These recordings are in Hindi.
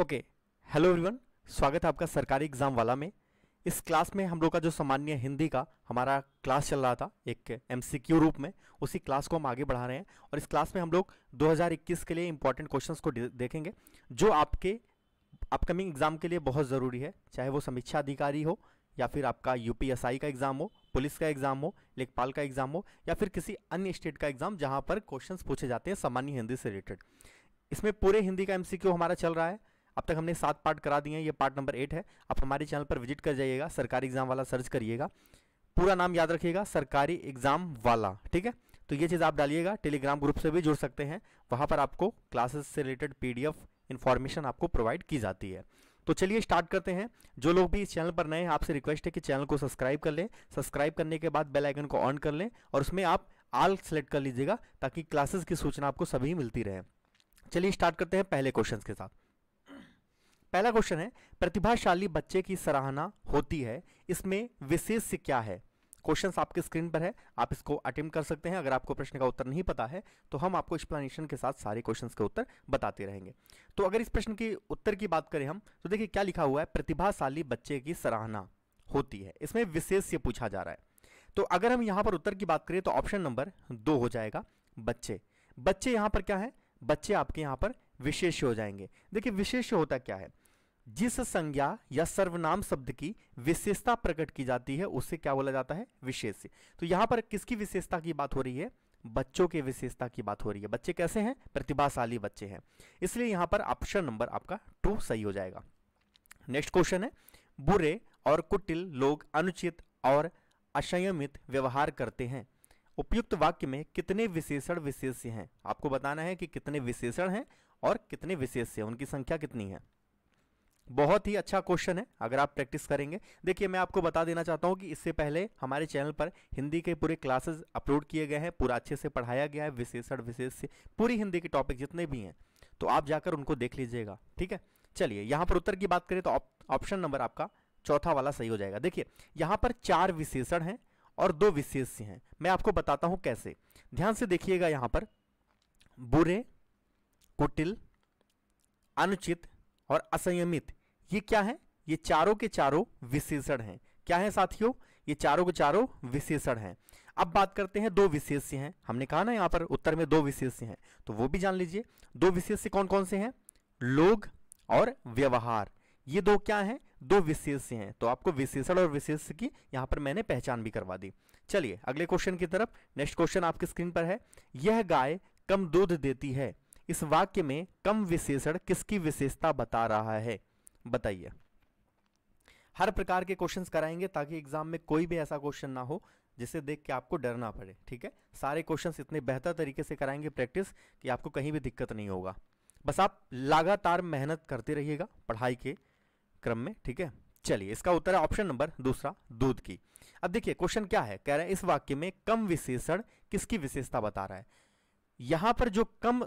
ओके हेलो एवरीवन स्वागत है आपका सरकारी एग्ज़ाम वाला में इस क्लास में हम लोग का जो सामान्य हिंदी का हमारा क्लास चल रहा था एक एमसीक्यू रूप में उसी क्लास को हम आगे बढ़ा रहे हैं और इस क्लास में हम लोग 2021 के लिए इंपॉर्टेंट क्वेश्चंस को देखेंगे जो आपके अपकमिंग एग्ज़ाम के लिए बहुत ज़रूरी है चाहे वो समीक्षा अधिकारी हो या फिर आपका यू का एग्ज़ाम हो पुलिस का एग्ज़ाम हो लेखपाल का एग्ज़ाम हो या फिर किसी अन्य स्टेट का एग्ज़ाम जहाँ पर क्वेश्चन पूछे जाते हैं सामान्य हिंदी से रिलेटेड इसमें पूरे हिंदी का एमसीक्यू हमारा चल रहा है अब तक हमने सात पार्ट करा दिए हैं ये पार्ट नंबर एट है आप हमारे चैनल पर विजिट कर जाइएगा सरकारी एग्जाम वाला सर्च करिएगा पूरा नाम याद रखिएगा सरकारी एग्जाम वाला ठीक है तो ये चीज़ आप डालिएगा टेलीग्राम ग्रुप से भी जुड़ सकते हैं वहाँ पर आपको क्लासेस से रिलेटेड पी डी आपको प्रोवाइड की जाती है तो चलिए स्टार्ट करते हैं जो लोग भी इस चैनल पर नए हैं आपसे रिक्वेस्ट है कि चैनल को सब्सक्राइब कर लें सब्सक्राइब करने के बाद बेल आइकन को ऑन कर लें और उसमें आप आल सेलेक्ट कर लीजिएगा ताकि क्लासेस की सूचना आपको सभी मिलती रहे चलिए स्टार्ट करते हैं पहले क्वेश्चंस के साथ पहला क्वेश्चन है प्रतिभाशाली बच्चे की सराहना होती है इसमें विशेष क्या है क्वेश्चन आपके स्क्रीन पर है आप इसको अटेम्प्ट कर सकते हैं अगर आपको प्रश्न का उत्तर नहीं पता है तो हम आपको एक्सप्लेनेशन के साथ सारे क्वेश्चन के उत्तर बताते रहेंगे तो अगर इस प्रश्न की उत्तर की बात करें हम तो देखिए क्या लिखा हुआ है प्रतिभाशाली बच्चे की सराहना होती है इसमें विशेष से पूछा जा रहा है तो अगर हम यहां पर उत्तर की बात करें तो ऑप्शन नंबर दो हो जाएगा बच्चे बच्चे यहां पर क्या है बच्चे आपके यहां पर विशेष हो जाएंगे देखिए विशेष होता क्या है जिस संज्ञा या सर्वनाम शब्द की विशेषता प्रकट की जाती है उसे क्या बोला जाता है विशेष तो यहां पर किसकी विशेषता की बात हो रही है बच्चों के विशेषता की बात हो रही है बच्चे कैसे हैं प्रतिभाशाली बच्चे हैं इसलिए यहां पर ऑप्शन नंबर आपका टू सही हो जाएगा नेक्स्ट क्वेश्चन है बुरे और कुटिल लोग अनुचित और असंयमित व्यवहार करते हैं उपयुक्त वाक्य में कितने विशेषण विशेष हैं आपको बताना है कि कितने विशेषण हैं और कितने विशेष से उनकी संख्या कितनी है बहुत ही अच्छा क्वेश्चन है अगर आप प्रैक्टिस करेंगे देखिए मैं आपको बता देना चाहता हूँ कि इससे पहले हमारे चैनल पर हिंदी के पूरे क्लासेस अपलोड किए गए हैं पूरा अच्छे से पढ़ाया गया है विशेषण विशेष से पूरी हिंदी के टॉपिक जितने भी हैं तो आप जाकर उनको देख लीजिएगा ठीक है चलिए यहाँ पर उत्तर की बात करें तो ऑप्शन नंबर आपका चौथा वाला सही हो जाएगा देखिए यहाँ पर चार विशेषण हैं और दो विशेष हैं मैं आपको बताता हूँ कैसे ध्यान से देखिएगा यहाँ पर बुरे कुटिल अनुचित और असंयमित ये क्या है ये चारों के चारों विशेषण हैं क्या है साथियों ये चारों के चारों विशेषण हैं अब बात करते हैं दो विशेष्य हैं हमने कहा ना यहाँ पर उत्तर में दो विशेष्य हैं तो वो भी जान लीजिए दो विशेष्य कौन कौन से हैं लोग और व्यवहार ये दो क्या हैं दो विशेष्य हैं तो आपको विशेषण और विशेष की यहां पर मैंने पहचान भी करवा दी चलिए अगले क्वेश्चन की तरफ नेक्स्ट क्वेश्चन आपकी स्क्रीन पर है यह गाय कम दूध देती है इस वाक्य में कम विशेषण किसकी विशेषता बता रहा है बताइए हर प्रकार के क्वेश्चंस कराएंगे ताकि एग्जाम में कोई भी ऐसा क्वेश्चन ना हो जिसे देख के आपको डरना पड़े ठीक है सारे क्वेश्चंस इतने बेहतर तरीके से कराएंगे प्रैक्टिस कि आपको कहीं भी दिक्कत नहीं होगा बस आप लगातार मेहनत करते रहिएगा पढ़ाई के क्रम में ठीक है चलिए इसका उत्तर है ऑप्शन नंबर दूसरा दूध की अब देखिए क्वेश्चन क्या है कह रहे हैं इस वाक्य में कम विशेषण किसकी विशेषता बता रहा है यहां पर जो कम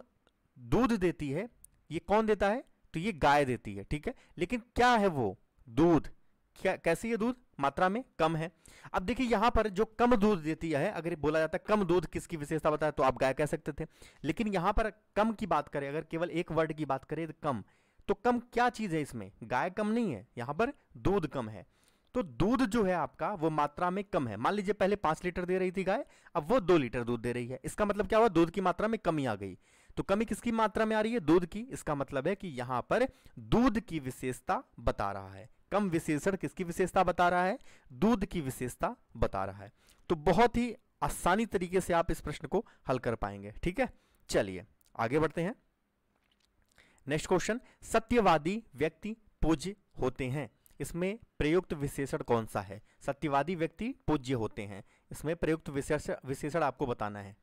दूध देती है ये कौन देता है तो ये गाय देती है ठीक है लेकिन क्या है वो दूध क्या कैसे है दूध मात्रा में कम है अब देखिए यहां पर जो कम दूध देती है अगर बोला जाता है कम दूध किसकी विशेषता बताया तो आप गाय कह सकते थे लेकिन यहां पर कम की बात करें अगर केवल एक वर्ड की बात करें तो कम तो कम क्या चीज़ है इसमें गाय कम नहीं है यहां पर दूध कम है तो दूध जो है आपका वो मात्रा में कम है मान लीजिए पहले पांच लीटर दे रही थी गाय अब वो दो लीटर दूध दे रही है इसका मतलब क्या हुआ दूध की मात्रा में कमी आ गई तो कमी किसकी मात्रा में आ रही है दूध की इसका मतलब है कि यहां पर दूध की विशेषता बता रहा है कम विशेषण किसकी विशेषता बता रहा है दूध की विशेषता बता रहा है तो बहुत ही आसानी तरीके से आप इस प्रश्न को हल कर पाएंगे ठीक है चलिए आगे बढ़ते हैं नेक्स्ट क्वेश्चन सत्यवादी व्यक्ति पूज्य होते हैं इसमें प्रयुक्त विशेषण कौन सा है सत्यवादी व्यक्ति पूज्य होते हैं इसमें प्रयुक्त विशेषण आपको बताना है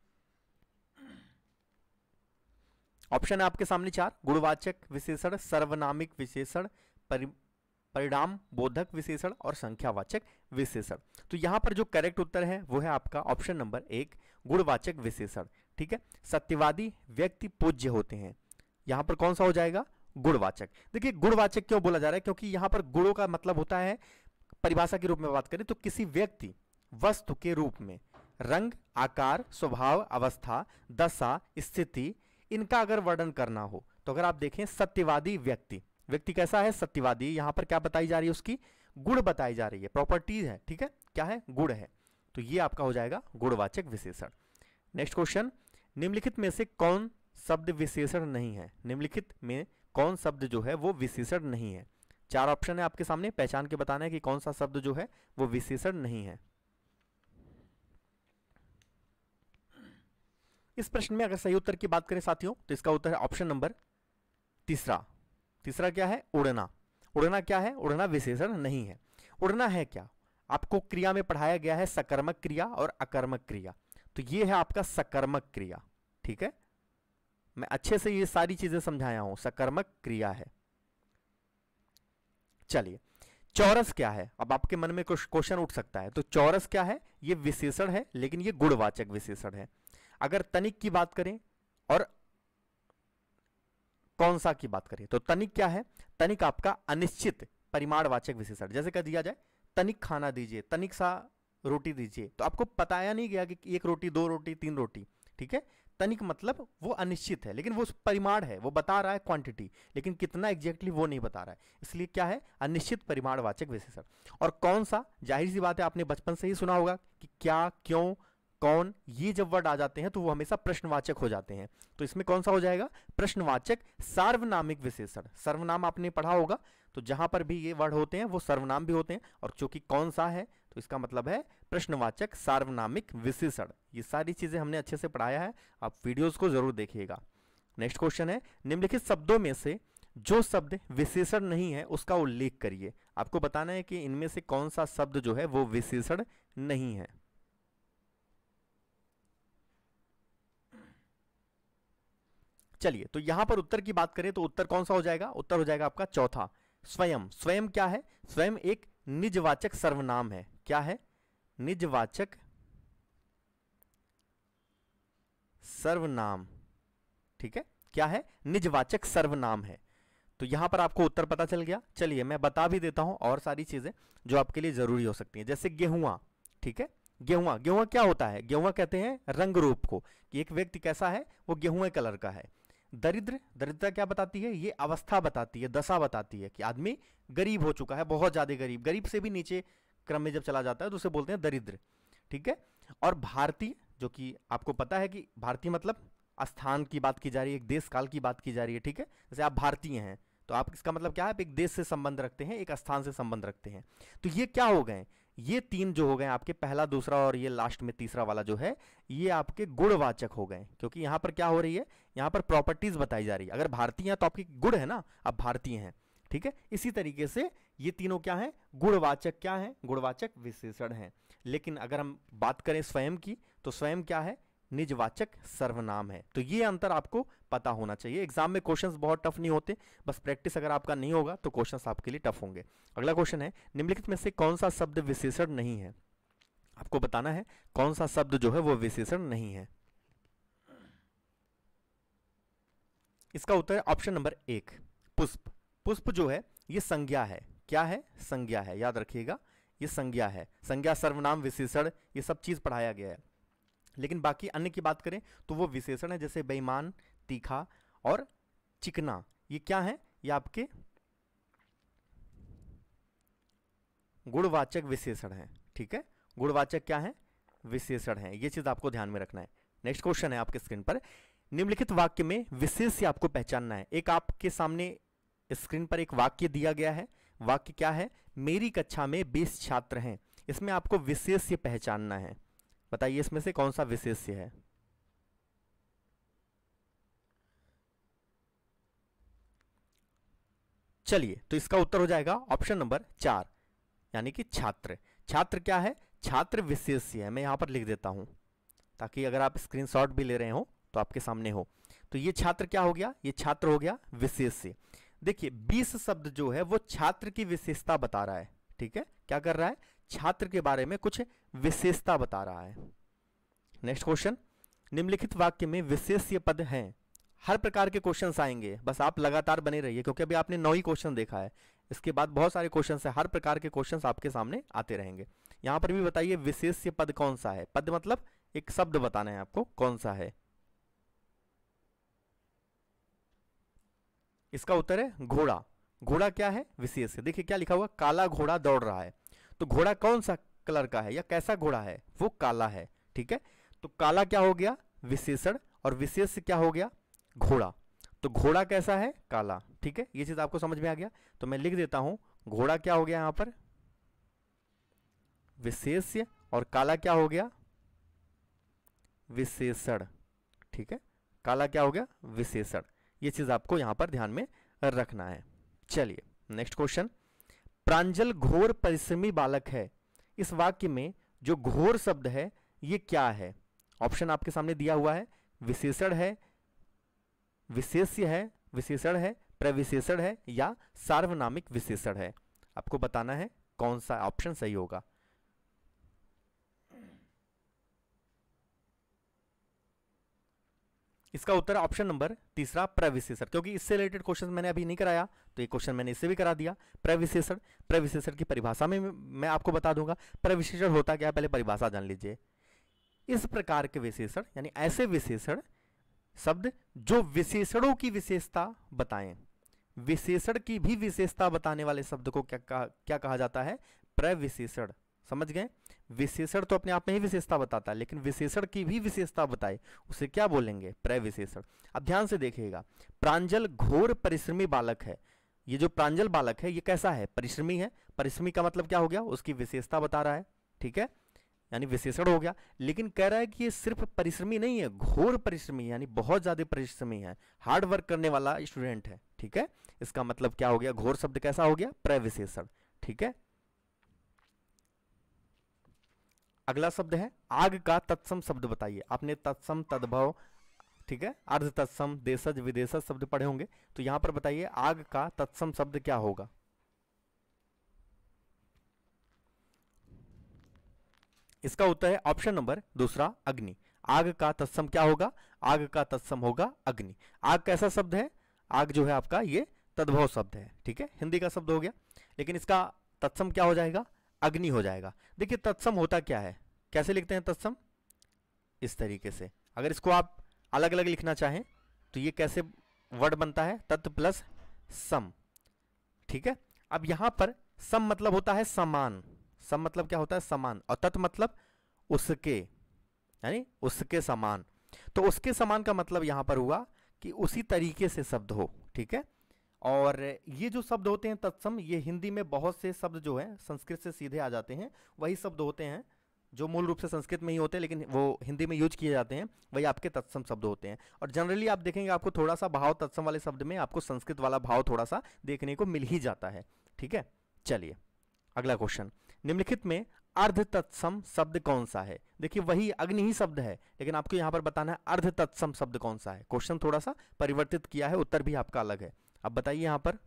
ऑप्शन है आपके सामने चार गुणवाचक विशेषण सर्वनामिक विशेषण परिणाम बोधक विशेषण और संख्यावाचक विशेषण तो यहाँ पर जो करेक्ट उत्तर है वो है आपका ऑप्शन नंबर एक गुणवाचक विशेषण ठीक है सत्यवादी व्यक्ति पूज्य होते हैं यहाँ पर कौन सा हो जाएगा गुणवाचक देखिए गुणवाचक क्यों बोला जा रहा है क्योंकि यहाँ पर गुणों का मतलब होता है परिभाषा के रूप में बात करें तो किसी व्यक्ति वस्तु के रूप में रंग आकार स्वभाव अवस्था दशा स्थिति इनका अगर वर्णन करना हो तो अगर आप देखें सत्यवादी व्यक्ति व्यक्ति कैसा है सत्यवादी यहां पर क्या बताई जा रही है उसकी गुण बताई जा रही है प्रॉपर्टीज है ठीक है क्या है गुण है तो ये आपका हो जाएगा गुणवाचक विशेषण नेक्स्ट क्वेश्चन निम्नलिखित में से कौन शब्द विशेषण नहीं है निम्नलिखित में कौन शब्द जो है वो विशेषण नहीं है चार ऑप्शन है आपके सामने पहचान के बताना है कि कौन सा शब्द जो है वो विशेषण नहीं है इस प्रश्न में अगर सही उत्तर की बात करें साथियों तो इसका उत्तर है ऑप्शन नंबर तीसरा तीसरा क्या है उड़ना उड़ना क्या है उड़ना विशेषण नहीं है उड़ना है क्या आपको क्रिया में पढ़ाया गया है सकर्मक क्रिया और अकर्मक क्रिया तो ये है आपका सकर्मक क्रिया ठीक है मैं अच्छे से ये सारी चीजें समझाया हूं सकर्मक क्रिया है चलिए चौरस क्या है अब आपके मन में कुछ क्वेश्चन उठ सकता है तो चौरस क्या है ये विशेषण है लेकिन ये गुणवाचक विशेषण है अगर तनिक की बात करें और कौन सा की बात करें तो तनिक क्या है तनिक आपका अनिश्चित परिमाणवाचक विशेषण जैसे कह दिया जाए तनिक खाना दीजिए तनिक सा रोटी दीजिए तो आपको बताया नहीं गया कि एक रोटी दो रोटी तीन रोटी ठीक है तनिक मतलब वो अनिश्चित है लेकिन वो परिमाण है वो बता रहा है क्वांटिटी लेकिन कितना एग्जैक्टली वो नहीं बता रहा है इसलिए क्या है अनिश्चित परिमाणवाचक विशेषण और कौन सा जाहिर सी बात है आपने बचपन से ही सुना होगा कि क्या क्यों कौन ये जब वर्ड आ जाते हैं तो वो हमेशा प्रश्नवाचक हो जाते हैं तो इसमें कौन सा हो जाएगा प्रश्नवाचक सार्वनामिक विशेषण सर्वनाम आपने पढ़ा होगा तो जहां पर भी ये वर्ड होते हैं वो सर्वनाम भी होते हैं और चूंकि कौन सा है तो इसका मतलब है प्रश्नवाचक सार्वनामिक विशेषण ये सारी चीजें हमने अच्छे से पढ़ाया है आप वीडियोज को जरूर देखिएगा नेक्स्ट क्वेश्चन है निम्नलिखित शब्दों में से जो शब्द विशेषण नहीं है उसका उल्लेख करिए आपको बताना है कि इनमें से कौन सा शब्द जो है वो विशेषण नहीं है चलिए तो यहां पर उत्तर की बात करें तो उत्तर कौन सा हो जाएगा उत्तर हो जाएगा आपका चौथा स्वयं स्वयं क्या है स्वयं एक निजवाचक सर्वनाम है क्या है निजवाचक सर्वनाम ठीक है क्या है निजवाचक सर्वनाम है तो यहां पर आपको उत्तर पता चल गया चलिए मैं बता भी देता हूं और सारी चीजें जो आपके लिए जरूरी हो सकती हैं जैसे गेहुआ ठीक है गेहुआ गेहुआ क्या होता है गेहुआ कहते हैं रंग रूप को कि एक व्यक्ति कैसा है वो गेहुए कलर का है दरिद्र दरिद्रता क्या बताती है ये अवस्था बताती है दशा बताती है कि आदमी गरीब हो चुका है बहुत ज़्यादा गरीब गरीब से भी नीचे क्रम में जब चला जाता है तो उसे बोलते हैं दरिद्र ठीक है और भारतीय जो कि आपको पता है कि भारतीय मतलब स्थान की बात की जा रही है एक देश काल की बात की जा रही है ठीक है जैसे आप भारतीय हैं तो आप इसका मतलब क्या है आप एक देश से संबंध रखते हैं एक स्थान से संबंध रखते हैं तो ये क्या हो गए ये तीन जो हो गए आपके पहला दूसरा और ये लास्ट में तीसरा वाला जो है ये आपके गुणवाचक हो गए क्योंकि यहां पर क्या हो रही है यहां पर प्रॉपर्टीज बताई जा रही है अगर भारतीय हैं तो आपकी गुण है ना आप भारतीय हैं ठीक है इसी तरीके से ये तीनों क्या हैं गुणवाचक क्या हैं गुणवाचक विशेषण हैं लेकिन अगर हम बात करें स्वयं की तो स्वयं क्या है निजवाचक सर्वनाम है तो ये अंतर आपको पता होना चाहिए एग्जाम में क्वेश्चंस बहुत टफ नहीं होते बस प्रैक्टिस अगर आपका नहीं होगा तो क्वेश्चंस आपके लिए टफ होंगे अगला क्वेश्चन है निम्नलिखित में से कौन सा शब्द विशेषण नहीं है आपको बताना है कौन सा शब्द जो है वो विशेषण नहीं है इसका उत्तर है ऑप्शन नंबर एक पुष्प पुष्प जो है ये संज्ञा है क्या है संज्ञा है याद रखिएगा ये संज्ञा है संज्ञा सर्वनाम विशेषण ये सब चीज़ पढ़ाया गया है लेकिन बाकी अन्य की बात करें तो वो विशेषण है जैसे बेईमान तीखा और चिकना ये क्या है ये आपके गुणवाचक विशेषण है ठीक है गुणवाचक क्या है विशेषण है ये चीज आपको ध्यान में रखना है नेक्स्ट क्वेश्चन है आपके स्क्रीन पर निम्नलिखित वाक्य में विशेष आपको पहचानना है एक आपके सामने स्क्रीन पर एक वाक्य दिया गया है वाक्य क्या है मेरी कक्षा में बीस छात्र हैं इसमें आपको विशेष पहचानना है बताइए इसमें से कौन सा विशेष है चलिए तो इसका उत्तर हो जाएगा ऑप्शन नंबर चार यानी कि छात्र छात्र क्या है छात्र विशेष्य है मैं यहां पर लिख देता हूं ताकि अगर आप स्क्रीनशॉट भी ले रहे हो तो आपके सामने हो तो ये छात्र क्या हो गया ये छात्र हो गया विशेष्य देखिए बीस शब्द जो है वो छात्र की विशेषता बता रहा है ठीक है क्या कर रहा है छात्र के बारे में कुछ विशेषता बता रहा है नेक्स्ट क्वेश्चन निम्नलिखित वाक्य में विशेष्य पद हैं हर प्रकार के क्वेश्चन आएंगे बस आप लगातार बने रहिए क्योंकि अभी आपने नौ ही क्वेश्चन देखा है इसके बाद बहुत सारे क्वेश्चन है हर प्रकार के क्वेश्चन आपके सामने आते रहेंगे यहाँ पर भी बताइए विशेष पद कौन सा है पद मतलब एक शब्द बताना है आपको कौन सा है इसका उत्तर है घोड़ा घोड़ा क्या है विशेष देखिए क्या लिखा हुआ काला घोड़ा दौड़ रहा है तो घोड़ा कौन सा कलर का है या कैसा घोड़ा है वो काला है ठीक है तो काला क्या हो गया विशेषण और विशेष क्या हो गया घोड़ा तो घोड़ा कैसा है काला ठीक है ये चीज़ आपको समझ में आ गया तो मैं लिख देता हूं घोड़ा क्या हो गया यहां पर विशेष्य और काला क्या हो गया विशेषण ठीक है काला क्या हो गया विशेषण ये चीज़ आपको यहां पर ध्यान में रखना है चलिए नेक्स्ट क्वेश्चन प्रांजल घोर परिश्रमी बालक है इस वाक्य में जो घोर शब्द है ये क्या है ऑप्शन आपके सामने दिया हुआ है विशेषण है विशेष्य है विशेषण है प्रविशेषण है या सार्वनामिक विशेषण है आपको बताना है कौन सा ऑप्शन सही होगा इसका उत्तर ऑप्शन नंबर तीसरा प्रविशेषण क्योंकि इससे रिलेटेड क्वेश्चन मैंने अभी नहीं कराया तो ये क्वेश्चन मैंने इससे भी करा दिया प्रविशेषण प्रविशेषण की परिभाषा में मैं आपको बता दूंगा प्रविशेषण होता क्या पहले परिभाषा जान लीजिए इस प्रकार के विशेषण यानी ऐसे विशेषण शब्द जो विशेषणों की विशेषता बताएं विशेषण की भी विशेषता बताने वाले शब्द को क्या कहा क्या कहा जाता है प्रविशेषण समझ गए विशेषण तो अपने आप में ही विशेषता बताता है लेकिन विशेषण की भी विशेषता बताए उसे क्या बोलेंगे प्रविशेषण अब ध्यान से देखिएगा प्रांजल घोर परिश्रमी बालक है ये जो प्रांजल बालक है ये कैसा है परिश्रमी है परिश्रमी का मतलब क्या हो गया उसकी विशेषता बता रहा है ठीक है यानी विशेषण हो गया लेकिन कह रहा है कि ये सिर्फ परिश्रमी नहीं है घोर परिश्रमी यानी बहुत ज़्यादा परिश्रमी है हार्ड वर्क करने वाला स्टूडेंट है ठीक है इसका मतलब क्या हो गया घोर शब्द कैसा हो गया प्रविशेषण ठीक है अगला शब्द है आग का तत्सम शब्द बताइए आपने तत्सम तद्भव ठीक है अर्ध तत्सम देशज विदेशज शब्द पढ़े होंगे तो यहां पर बताइए आग का तत्सम शब्द क्या होगा इसका उत्तर है ऑप्शन नंबर दूसरा अग्नि आग का तत्सम क्या होगा आग का तत्सम होगा अग्नि आग कैसा शब्द है आग जो है आपका ये तद्भव शब्द है ठीक है हिंदी का शब्द हो गया लेकिन इसका तत्सम क्या हो जाएगा अग्नि हो जाएगा देखिए तत्सम होता क्या है कैसे लिखते हैं तत्सम इस तरीके से अगर इसको आप अलग अलग लिखना चाहें तो ये कैसे वर्ड बनता है तत् प्लस सम ठीक है अब यहां पर सम मतलब होता है समान सम मतलब क्या होता है समान और तत् मतलब उसके यानी उसके समान तो उसके समान का मतलब यहां पर हुआ कि उसी तरीके से शब्द हो ठीक है और ये जो शब्द होते हैं तत्सम ये हिंदी में बहुत से शब्द जो हैं संस्कृत से सीधे आ जाते हैं वही शब्द होते हैं जो मूल रूप से संस्कृत में ही होते हैं लेकिन वो हिंदी में यूज किए जाते हैं वही आपके तत्सम शब्द होते हैं और जनरली आप देखेंगे आपको थोड़ा सा भाव तत्सम वाले शब्द में आपको संस्कृत वाला भाव थोड़ा सा देखने को मिल ही जाता है ठीक है चलिए अगला क्वेश्चन निम्नलिखित में अर्ध तत्सम शब्द कौन सा है देखिए वही अग्नि ही शब्द है लेकिन आपको यहाँ पर बताना है अर्ध तत्सम शब्द कौन सा है क्वेश्चन थोड़ा सा परिवर्तित किया है उत्तर भी आपका अलग है अब बताइए यहाँ पर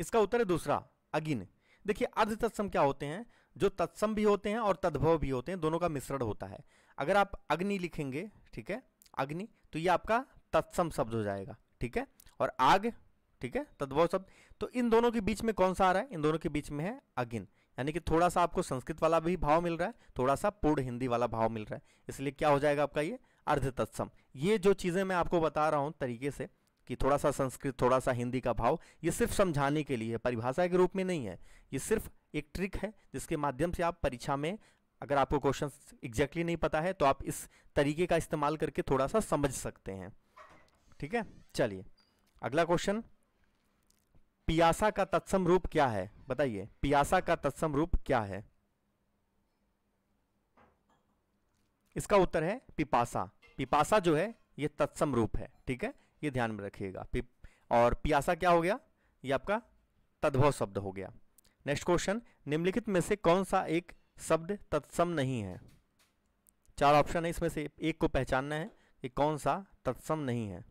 इसका उत्तर है दूसरा अग्न देखिए अर्ध तत्सम क्या होते हैं जो तत्सम भी होते हैं और तद्भव भी होते हैं दोनों का मिश्रण होता है अगर आप अग्नि लिखेंगे ठीक है अग्नि तो ये आपका तत्सम शब्द हो जाएगा ठीक है और आग ठीक है तद्भव शब्द तो इन दोनों के बीच में कौन सा आ रहा है इन दोनों के बीच में है अगिन यानी कि थोड़ा सा आपको संस्कृत वाला भी भाव मिल रहा है थोड़ा सा पूर्ण हिंदी वाला भाव मिल रहा है इसलिए क्या हो जाएगा आपका ये अर्ध तत्सम ये जो चीज़ें मैं आपको बता रहा हूँ तरीके से कि थोड़ा सा संस्कृत थोड़ा सा हिंदी का भाव ये सिर्फ समझाने के लिए परिभाषा के रूप में नहीं है ये सिर्फ एक ट्रिक है जिसके माध्यम से आप परीक्षा में अगर आपको क्वेश्चन एग्जैक्टली नहीं पता है तो आप इस तरीके का इस्तेमाल करके थोड़ा सा समझ सकते हैं ठीक है चलिए अगला क्वेश्चन पियासा का तत्सम रूप क्या है बताइए पियासा का तत्सम रूप क्या है इसका उत्तर है पिपासा पिपासा जो है ये तत्सम रूप है ठीक है ये ध्यान में रखिएगा और पियासा क्या हो गया ये आपका तद्भव शब्द हो गया नेक्स्ट क्वेश्चन निम्नलिखित में से कौन सा एक शब्द तत्सम नहीं है चार ऑप्शन है इसमें से एक को पहचानना है कि कौन सा तत्सम नहीं है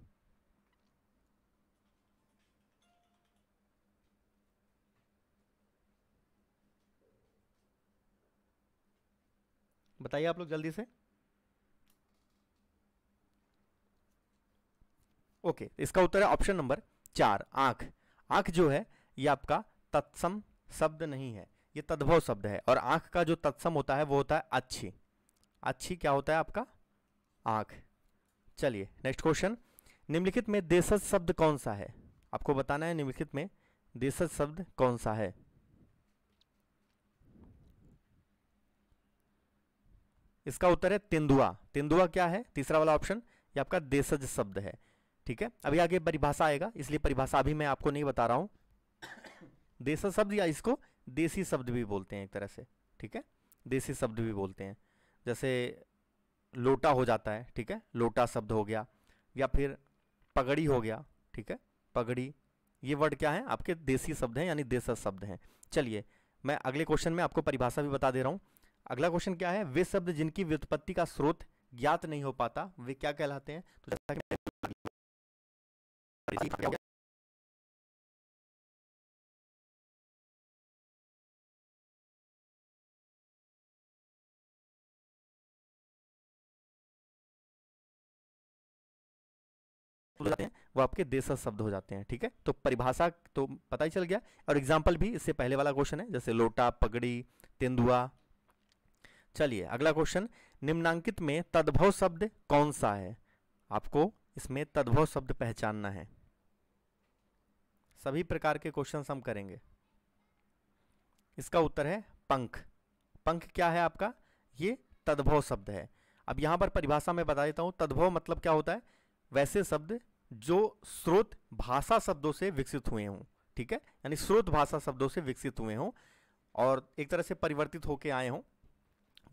बताइए आप लोग जल्दी से ओके इसका उत्तर है ऑप्शन नंबर चार आंख आंख जो है ये आपका तत्सम शब्द नहीं है ये तद्भव शब्द है और आंख का जो तत्सम होता है वो होता है अच्छी अच्छी क्या होता है आपका आंख चलिए नेक्स्ट क्वेश्चन निम्नलिखित में देशज शब्द कौन सा है आपको बताना है निम्नलिखित में देशज शब्द कौन सा है इसका उत्तर है तेंदुआ तेंदुआ क्या है तीसरा वाला ऑप्शन ये आपका देशज शब्द है ठीक है अभी आगे परिभाषा आएगा इसलिए परिभाषा अभी मैं आपको नहीं बता रहा हूँ देशज शब्द या इसको देसी शब्द भी बोलते हैं एक तरह से ठीक है देसी शब्द भी बोलते हैं जैसे लोटा हो जाता है ठीक है लोटा शब्द हो गया या फिर पगड़ी हो गया ठीक है पगड़ी ये वर्ड क्या है आपके देसी शब्द हैं यानी देशज शब्द हैं चलिए मैं अगले क्वेश्चन में आपको परिभाषा भी बता दे रहा हूँ अगला क्वेश्चन क्या है वे शब्द जिनकी व्युत्पत्ति का स्रोत ज्ञात नहीं हो पाता वे क्या कहलाते हैं तो जैसा कि तो जाते हैं वो आपके देश शब्द हो जाते हैं ठीक है तो परिभाषा तो पता ही चल गया और एग्जाम्पल भी इससे पहले वाला क्वेश्चन है जैसे लोटा पगड़ी तेंदुआ चलिए अगला क्वेश्चन निम्नांकित में तद्भव शब्द कौन सा है आपको इसमें तद्भव शब्द पहचानना है सभी प्रकार के क्वेश्चन हम करेंगे इसका उत्तर है पंख पंख क्या है आपका ये तद्भव शब्द है अब यहां पर परिभाषा में बता देता हूं तद्भव मतलब क्या होता है वैसे शब्द जो स्रोत भाषा शब्दों से विकसित हुए हों ठीक है यानी स्रोत भाषा शब्दों से विकसित हुए हों और एक तरह से परिवर्तित होके आए हों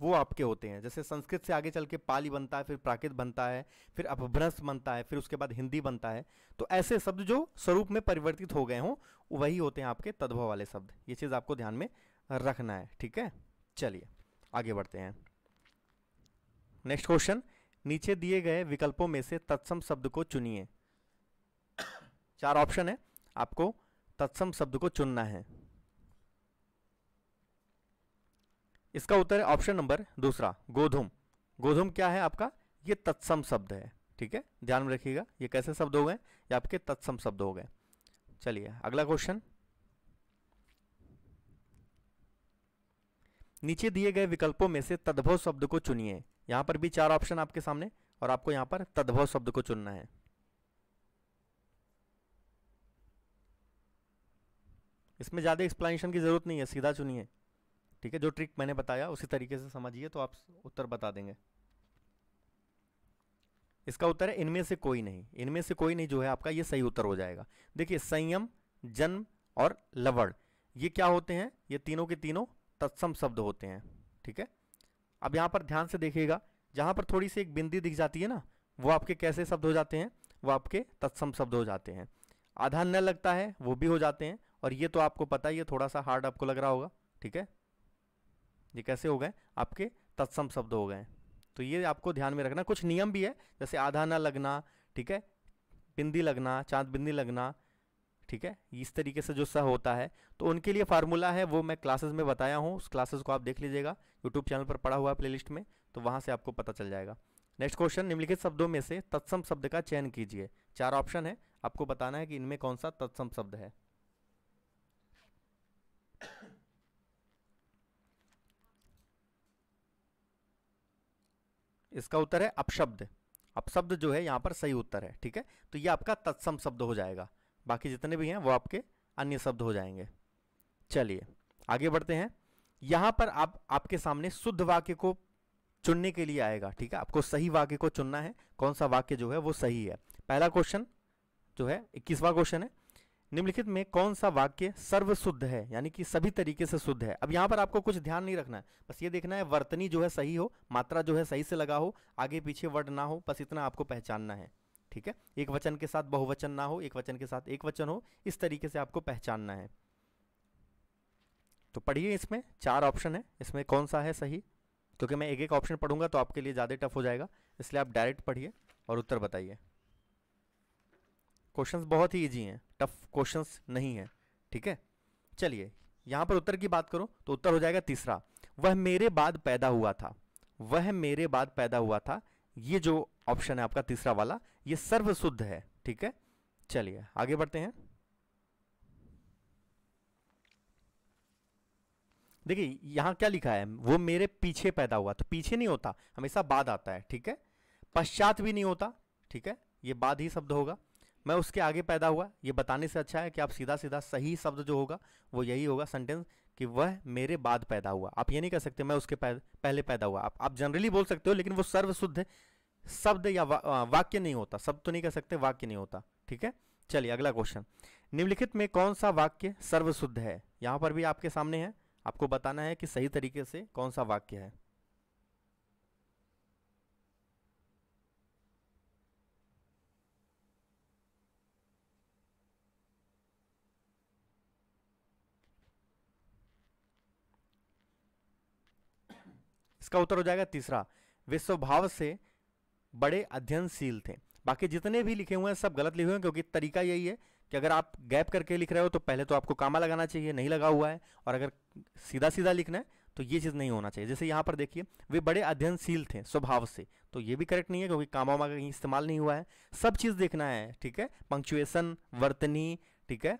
वो आपके होते हैं जैसे संस्कृत से आगे चल के पाली बनता है फिर प्राकृत बनता है फिर अपभ्रंश बनता है फिर उसके बाद हिंदी बनता है तो ऐसे शब्द जो स्वरूप में परिवर्तित हो गए हों वही होते हैं आपके तद्भव वाले शब्द ये चीज़ आपको ध्यान में रखना है ठीक है चलिए आगे बढ़ते हैं नेक्स्ट क्वेश्चन नीचे दिए गए विकल्पों में से तत्सम शब्द को चुनिए चार ऑप्शन है आपको तत्सम शब्द को चुनना है इसका उत्तर है ऑप्शन नंबर दूसरा गोधूम गोधूम क्या है आपका ये तत्सम शब्द है ठीक है ध्यान में रखिएगा ये कैसे शब्द हो गए ये आपके तत्सम शब्द हो गए चलिए अगला क्वेश्चन नीचे दिए गए विकल्पों में से तद्भव शब्द को चुनिए यहां पर भी चार ऑप्शन आपके सामने और आपको यहां पर तद्भव शब्द को चुनना है इसमें ज्यादा एक्सप्लेनेशन की जरूरत नहीं है सीधा चुनिए ठीक है जो ट्रिक मैंने बताया उसी तरीके से समझिए तो आप उत्तर बता देंगे इसका उत्तर है इनमें से कोई नहीं इनमें से कोई नहीं जो है आपका ये सही उत्तर हो जाएगा देखिए संयम जन्म और लवण ये क्या होते हैं ये तीनों के तीनों तत्सम शब्द होते हैं ठीक है अब यहाँ पर ध्यान से देखिएगा जहाँ पर थोड़ी सी एक बिंदी दिख जाती है ना वो आपके कैसे शब्द हो जाते हैं वो आपके तत्सम शब्द हो जाते हैं आधा न लगता है वो भी हो जाते हैं और ये तो आपको पता ही है थोड़ा सा हार्ड आपको लग रहा होगा ठीक है ये कैसे हो गए आपके तत्सम शब्द हो गए तो ये आपको ध्यान में रखना कुछ नियम भी है जैसे आधा ना लगना ठीक है बिंदी लगना चाँद बिंदी लगना ठीक है इस तरीके से जो स होता है तो उनके लिए फार्मूला है वो मैं क्लासेस में बताया हूँ उस क्लासेस को आप देख लीजिएगा यूट्यूब चैनल पर पड़ा हुआ प्ले में तो वहाँ से आपको पता चल जाएगा नेक्स्ट क्वेश्चन निम्नलिखित शब्दों में से तत्सम शब्द का चयन कीजिए चार ऑप्शन है आपको बताना है कि इनमें कौन सा तत्सम शब्द है इसका उत्तर है अपशब्द अपशब्द जो है यहाँ पर सही उत्तर है ठीक है तो ये आपका तत्सम शब्द हो जाएगा बाकी जितने भी हैं वो आपके अन्य शब्द हो जाएंगे चलिए आगे बढ़ते हैं यहाँ पर आप आपके सामने शुद्ध वाक्य को चुनने के लिए आएगा ठीक है आपको सही वाक्य को चुनना है कौन सा वाक्य जो है वो सही है पहला क्वेश्चन जो है इक्कीसवा क्वेश्चन है निम्नलिखित में कौन सा वाक्य सर्वशुद्ध है यानी कि सभी तरीके से शुद्ध है अब यहाँ पर आपको कुछ ध्यान नहीं रखना है बस ये देखना है वर्तनी जो है सही हो मात्रा जो है सही से लगा हो आगे पीछे वर्ड ना हो बस इतना आपको पहचानना है ठीक है एक वचन के साथ बहुवचन ना हो एक वचन के साथ एक वचन हो इस तरीके से आपको पहचानना है तो पढ़िए इसमें चार ऑप्शन है इसमें कौन सा है सही क्योंकि मैं एक एक ऑप्शन पढ़ूंगा तो आपके लिए ज़्यादा टफ हो जाएगा इसलिए आप डायरेक्ट पढ़िए और उत्तर बताइए क्वेश्चंस बहुत ही ईजी हैं टफ क्वेश्चंस नहीं हैं ठीक है चलिए यहाँ पर उत्तर की बात करो तो उत्तर हो जाएगा तीसरा वह मेरे बाद पैदा हुआ था वह मेरे बाद पैदा हुआ था ये जो ऑप्शन है आपका तीसरा वाला ये सर्वशुद्ध है ठीक है चलिए आगे बढ़ते हैं देखिए यहां क्या लिखा है वो मेरे पीछे पैदा हुआ तो पीछे नहीं होता हमेशा बाद आता है ठीक है पश्चात भी नहीं होता ठीक है ये बाद ही शब्द होगा मैं उसके आगे पैदा हुआ ये बताने से अच्छा है कि आप सीधा सीधा सही शब्द जो होगा वो यही होगा सेंटेंस कि वह मेरे बाद पैदा हुआ आप ये नहीं कह सकते मैं उसके पहले पैदा हुआ आप आप जनरली बोल सकते हो लेकिन वो सर्वशुद्ध शब्द या वा, वाक्य नहीं होता शब्द तो नहीं कह सकते वाक्य नहीं होता ठीक है चलिए अगला क्वेश्चन निम्नलिखित में कौन सा वाक्य सर्वशुद्ध है यहाँ पर भी आपके सामने है आपको बताना है कि सही तरीके से कौन सा वाक्य है इसका उत्तर हो जाएगा तीसरा वे स्वभाव से बड़े अध्ययनशील थे बाकी जितने भी लिखे हुए हैं सब गलत लिखे हुए हैं क्योंकि तरीका यही है कि अगर आप गैप करके लिख रहे हो तो पहले तो आपको कामा लगाना चाहिए नहीं लगा हुआ है और अगर सीधा सीधा लिखना है तो ये चीज़ नहीं होना चाहिए जैसे यहाँ पर देखिए वे बड़े अध्ययनशील थे स्वभाव से तो ये भी करेक्ट नहीं है क्योंकि कामा वामा कहीं इस्तेमाल नहीं हुआ है सब चीज़ देखना है ठीक है पंक्चुएसन वर्तनी ठीक है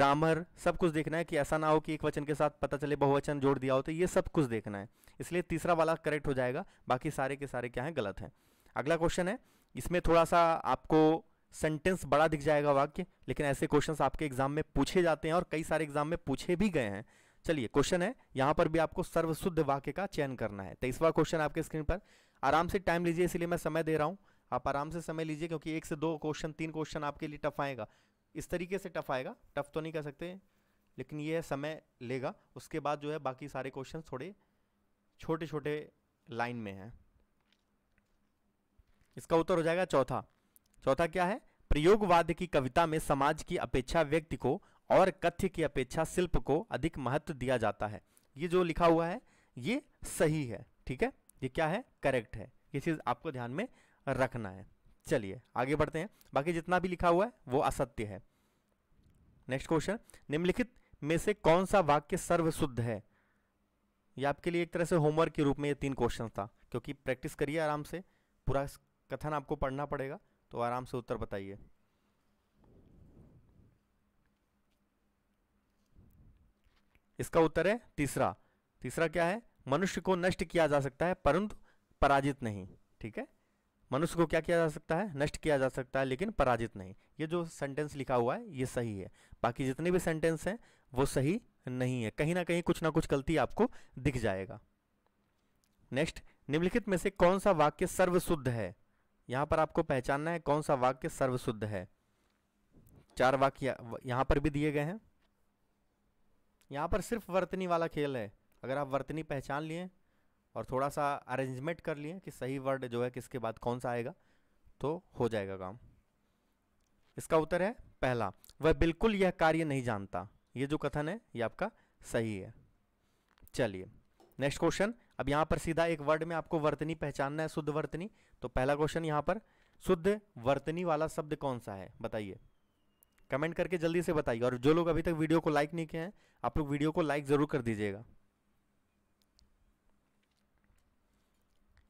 ग्रामर सब कुछ देखना है कि ऐसा ना हो कि एक वचन के साथ पता चले बहुवचन जोड़ दिया हो तो ये सब कुछ देखना है इसलिए तीसरा वाला करेक्ट हो जाएगा बाकी सारे के सारे क्या हैं गलत हैं अगला क्वेश्चन है इसमें थोड़ा सा आपको सेंटेंस बड़ा दिख जाएगा वाक्य लेकिन ऐसे क्वेश्चन आपके एग्जाम में पूछे जाते हैं और कई सारे एग्जाम में पूछे भी गए हैं चलिए क्वेश्चन है यहाँ पर भी आपको सर्वशुद्ध वाक्य का चयन करना है तेईसवा क्वेश्चन आपके स्क्रीन पर आराम से टाइम लीजिए इसलिए मैं समय दे रहा हूँ आप आराम से समय लीजिए क्योंकि एक से दो क्वेश्चन तीन क्वेश्चन आपके लिए टफ आएगा इस तरीके से टफ आएगा टफ तो नहीं कह सकते लेकिन ये समय लेगा उसके बाद जो है बाकी सारे क्वेश्चन थोड़े छोटे छोटे लाइन में है इसका उत्तर हो जाएगा चौथा चौथा क्या है प्रयोगवाद की कविता में समाज की अपेक्षा व्यक्ति को और कथ्य की अपेक्षा शिल्प को अधिक महत्व दिया जाता है ये जो लिखा हुआ है ये सही है ठीक है ये क्या है करेक्ट है ये चीज़ आपको ध्यान में रखना है चलिए आगे बढ़ते हैं बाकी जितना भी लिखा हुआ है वो असत्य है नेक्स्ट क्वेश्चन निम्नलिखित में से कौन सा वाक्य सर्वशुद्ध है ये आपके लिए एक तरह से होमवर्क के रूप में ये तीन क्वेश्चन था क्योंकि प्रैक्टिस करिए आराम से पूरा कथन आपको पढ़ना पड़ेगा तो आराम से उत्तर बताइए इसका उत्तर है तीसरा तीसरा क्या है मनुष्य को नष्ट किया जा सकता है परंतु पराजित नहीं ठीक है मनुष्य को क्या किया जा सकता है नष्ट किया जा सकता है लेकिन पराजित नहीं ये जो सेंटेंस लिखा हुआ है ये सही है बाकी जितने भी सेंटेंस हैं वो सही नहीं है कहीं ना कहीं कुछ ना कुछ गलती आपको दिख जाएगा नेक्स्ट निम्नलिखित में से कौन सा वाक्य सर्वशुद्ध है यहाँ पर आपको पहचानना है कौन सा वाक्य सर्वशुद्ध है चार वाक्य यहां पर भी दिए गए हैं यहां पर सिर्फ वर्तनी वाला खेल है अगर आप वर्तनी पहचान लिए और थोड़ा सा अरेंजमेंट कर लिए कि सही वर्ड जो है किसके बाद कौन सा आएगा तो हो जाएगा काम इसका उत्तर है पहला वह बिल्कुल यह कार्य नहीं जानता ये जो कथन है ये आपका सही है चलिए नेक्स्ट क्वेश्चन अब यहाँ पर सीधा एक वर्ड में आपको वर्तनी पहचानना है शुद्ध वर्तनी तो पहला क्वेश्चन यहाँ पर शुद्ध वर्तनी वाला शब्द कौन सा है बताइए कमेंट करके जल्दी से बताइए और जो लोग अभी तक वीडियो को लाइक नहीं किए हैं आप लोग वीडियो को लाइक ज़रूर कर दीजिएगा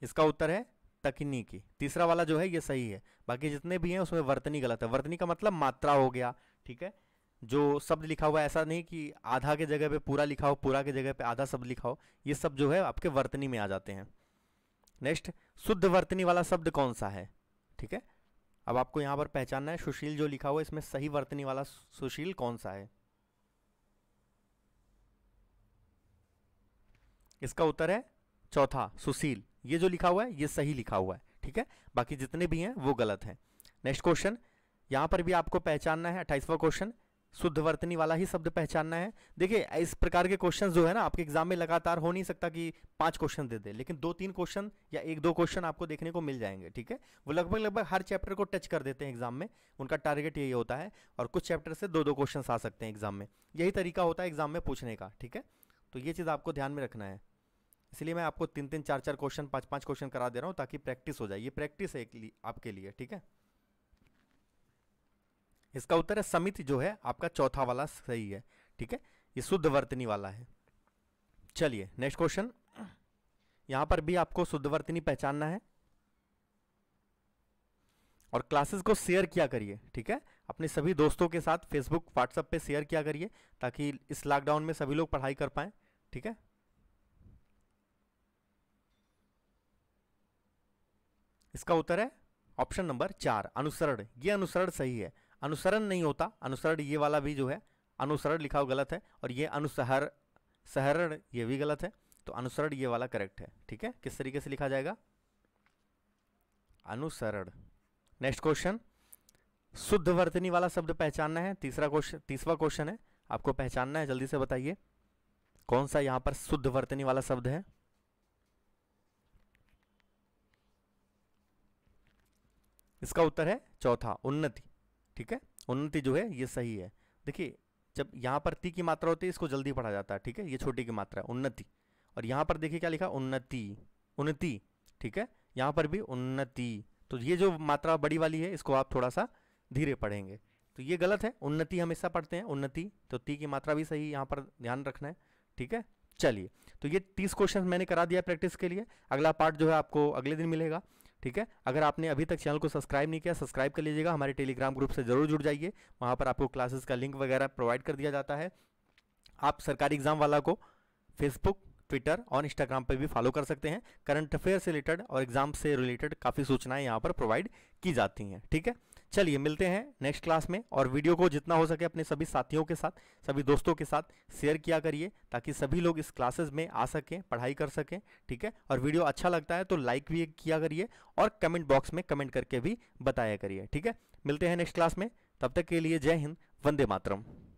इसका उत्तर है तकनीकी तीसरा वाला जो है ये सही है बाकी जितने भी हैं उसमें वर्तनी गलत है वर्तनी का मतलब मात्रा हो गया ठीक है जो शब्द लिखा हुआ है ऐसा नहीं कि आधा के जगह पे पूरा लिखा हो पूरा के जगह पे आधा शब्द लिखा हो ये सब जो है आपके वर्तनी में आ जाते हैं नेक्स्ट शुद्ध वर्तनी वाला शब्द कौन सा है ठीक है अब आपको यहाँ पर पहचानना है सुशील जो लिखा हुआ है इसमें सही वर्तनी वाला सुशील कौन सा है इसका उत्तर है चौथा सुशील ये जो लिखा हुआ है ये सही लिखा हुआ है ठीक है बाकी जितने भी हैं वो गलत हैं नेक्स्ट क्वेश्चन यहाँ पर भी आपको पहचानना है अट्ठाईसवा क्वेश्चन शुद्ध वर्तनी वाला ही शब्द पहचानना है देखिए इस प्रकार के क्वेश्चन जो है ना आपके एग्जाम में लगातार हो नहीं सकता कि पांच क्वेश्चन दे दे लेकिन दो तीन क्वेश्चन या एक दो क्वेश्चन आपको देखने को मिल जाएंगे ठीक है वो लगभग लगभग हर चैप्टर को टच कर देते हैं एग्जाम में उनका टारगेट यही होता है और कुछ चैप्टर से दो दो क्वेश्चन आ सकते हैं एग्जाम में यही तरीका होता है एग्जाम में पूछने का ठीक है तो ये चीज़ आपको ध्यान में रखना है इसलिए मैं आपको तीन तीन चार चार क्वेश्चन पाँच पाँच क्वेश्चन करा दे रहा हूँ ताकि प्रैक्टिस हो जाए ये प्रैक्टिस है आपके लिए ठीक है इसका उत्तर है समित जो है आपका चौथा वाला सही है ठीक है ये शुद्ध वर्तनी वाला है चलिए नेक्स्ट क्वेश्चन यहां पर भी आपको शुद्ध वर्तनी पहचानना है और क्लासेस को शेयर किया करिए ठीक है अपने सभी दोस्तों के साथ फेसबुक व्हाट्सएप पे शेयर किया करिए ताकि इस लॉकडाउन में सभी लोग पढ़ाई कर पाए ठीक है इसका उत्तर है ऑप्शन नंबर चार अनुसरण ये अनुसरण सही है अनुसरण नहीं होता अनुसरण ये वाला भी जो है अनुसरण लिखा हुआ गलत है और ये अनुसहर सहरण ये भी गलत है तो अनुसरण ये वाला करेक्ट है ठीक है किस तरीके से लिखा जाएगा अनुसरण नेक्स्ट क्वेश्चन शुद्ध वर्तनी वाला शब्द पहचानना है तीसरा क्वेश्चन तीसवा क्वेश्चन है आपको पहचानना है जल्दी से बताइए कौन सा यहां पर शुद्ध वर्तनी वाला शब्द है इसका उत्तर है चौथा उन्नति ठीक है उन्नति जो है ये सही है देखिए जब यहाँ पर ती की मात्रा होती है इसको जल्दी पढ़ा जाता है ठीक है ये छोटी की मात्रा है उन्नति और यहाँ पर देखिए क्या लिखा उन्नति उन्नति ठीक है यहाँ पर भी उन्नति तो ये जो मात्रा बड़ी वाली है इसको आप थोड़ा सा धीरे पढ़ेंगे तो ये गलत है उन्नति हमेशा पढ़ते हैं उन्नति तो ती की मात्रा भी सही यहाँ पर ध्यान रखना है ठीक है चलिए तो ये तीस क्वेश्चन मैंने करा दिया प्रैक्टिस के लिए अगला पार्ट जो है आपको अगले दिन मिलेगा ठीक है अगर आपने अभी तक चैनल को सब्सक्राइब नहीं किया सब्सक्राइब कर लीजिएगा हमारे टेलीग्राम ग्रुप से जरूर जुड़ जाइए वहाँ पर आपको क्लासेस का लिंक वगैरह प्रोवाइड कर दिया जाता है आप सरकारी एग्जाम वाला को फेसबुक ट्विटर और इंस्टाग्राम पर भी फॉलो कर सकते हैं करंट अफेयर से रिलेटेड और एग्जाम से रिलेटेड काफ़ी सूचनाएं यहाँ पर प्रोवाइड की जाती हैं ठीक है चलिए मिलते हैं नेक्स्ट क्लास में और वीडियो को जितना हो सके अपने सभी साथियों के साथ सभी दोस्तों के साथ शेयर किया करिए ताकि सभी लोग इस क्लासेस में आ सकें पढ़ाई कर सकें ठीक है और वीडियो अच्छा लगता है तो लाइक भी किया करिए और कमेंट बॉक्स में कमेंट करके भी बताया करिए ठीक है मिलते हैं नेक्स्ट क्लास में तब तक के लिए जय हिंद वंदे मातरम